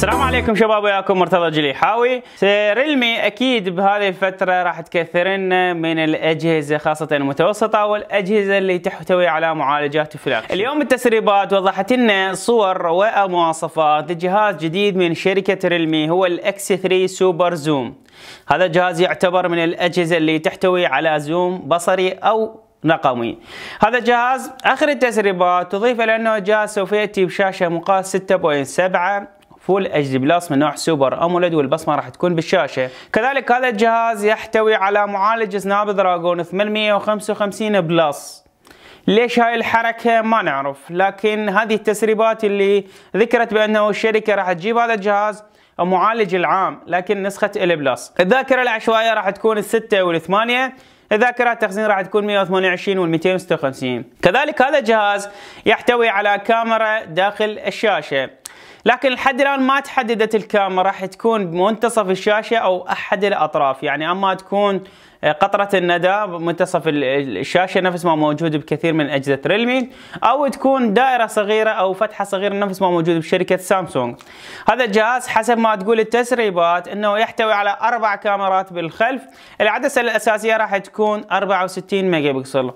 السلام عليكم شباب وياكم مرتضى جليحاوي ريلمي اكيد بهذه الفتره راح تكثر لنا من الاجهزه خاصه المتوسطه والاجهزه اللي تحتوي على معالجات فلاش اليوم التسريبات وضحت لنا صور ومواصفات لجهاز جديد من شركه ريلمي هو الاكس 3 سوبر زوم هذا الجهاز يعتبر من الاجهزه اللي تحتوي على زوم بصري او رقمي هذا الجهاز اخر التسريبات تضيف الى انه جهاز سوف ياتي بشاشه مقاس 6.7 فول اتش دي بلس من نوع سوبر اموليد والبصمه راح تكون بالشاشه كذلك هذا الجهاز يحتوي على معالج سناب دراجون 855 بلس ليش هاي الحركة ما نعرف لكن هذه التسريبات اللي ذكرت بأنه الشركة راح تجيب هذا الجهاز معالج العام لكن نسخة ال بلس الذاكرة العشوائية راح تكون الستة والثمانية الذاكرة التخزين راح تكون 128 وال 256 كذلك هذا الجهاز يحتوي على كاميرا داخل الشاشة لكن لحد الان ما تحددت الكاميرا راح تكون بمنتصف الشاشه او احد الاطراف يعني اما تكون آه، قطرة الندى منتصف الشاشة نفس ما موجود بكثير من أجهزة ريلمي أو تكون دائرة صغيرة أو فتحة صغيرة نفس ما موجود بشركة سامسونج هذا الجهاز حسب ما تقول التسريبات أنه يحتوي على أربع كاميرات بالخلف العدسة الأساسية راح تكون 64 ميجا بكسل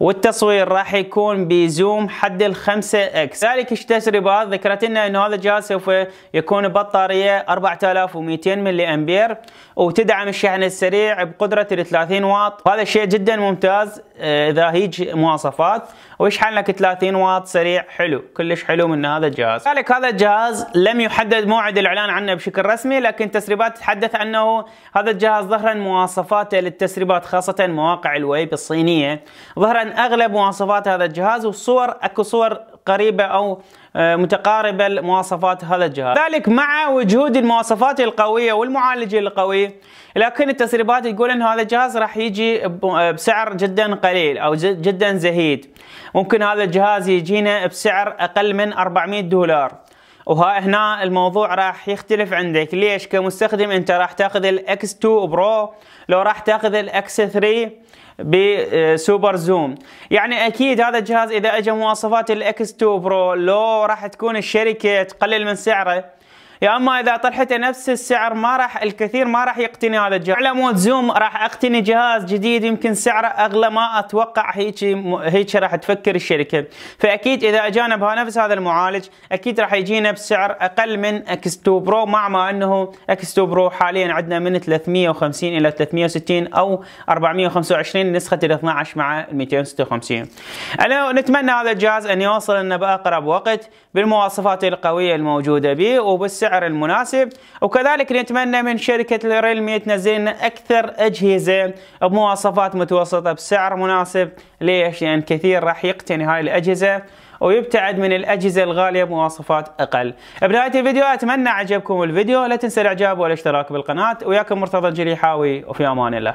والتصوير راح يكون بزوم حد ال 5 اكس ذلك التسريبات ذكرت لنا انه هذا الجهاز سوف يكون بطاريه 4200 ملي امبير وتدعم الشحن السريع بقدره 30 واط وهذا الشيء جدا ممتاز آه، اذا هيج مواصفات ويشحن لك 30 واط سريع حلو كلش حلو من هذا الجهاز لذلك هذا الجهاز لم يحدد موعد الاعلان عنه بشكل رسمي لكن تسريبات تحدث انه هذا الجهاز ظهرا مواصفاته للتسريبات خاصه مواقع الويب الصينيه ظهرا اغلب مواصفات هذا الجهاز والصور اكو صور قريبة أو آه، متقاربة لمواصفات هذا الجهاز ذلك مع وجود المواصفات القوية والمعالج القوي لكن التسريبات تقول ان هذا الجهاز راح يجي آه، بسعر جدا قليل او جدا زهيد ممكن هذا الجهاز يجينا بسعر اقل من 400 دولار وها هنا الموضوع راح يختلف عندك ليش كمستخدم انت راح تاخذ الاكس 2 برو لو راح تاخذ الاكس 3 بسوبر زوم يعني اكيد هذا الجهاز اذا اجى مواصفات الاكس 2 برو لو راح تكون الشركه تقلل من سعره يا اما اذا طرحته نفس السعر ما راح الكثير ما راح يقتني هذا الجهاز على مود زوم راح اقتني جهاز جديد يمكن سعره اغلى ما اتوقع هيك هيك راح تفكر الشركه فاكيد اذا اجانا بها نفس هذا المعالج اكيد راح يجينا بسعر اقل من اكس 2 برو مع ما انه اكس 2 برو حاليا عندنا من 350 الى 360 او 425 نسخه ال 12 مع 256 انا نتمنى هذا الجهاز ان يوصل لنا باقرب وقت بالمواصفات القويه الموجوده به وبالسعر السعر المناسب وكذلك نتمنى من شركة ريلمي تنزل لنا أكثر أجهزة بمواصفات متوسطة بسعر مناسب ليش؟ لأن يعني كثير راح يقتني هاي الأجهزة ويبتعد من الأجهزة الغالية بمواصفات أقل بنهاية الفيديو أتمنى عجبكم الفيديو لا تنسى الإعجاب والاشتراك بالقناة وياكم مرتضى الجليحاوي وفي أمان الله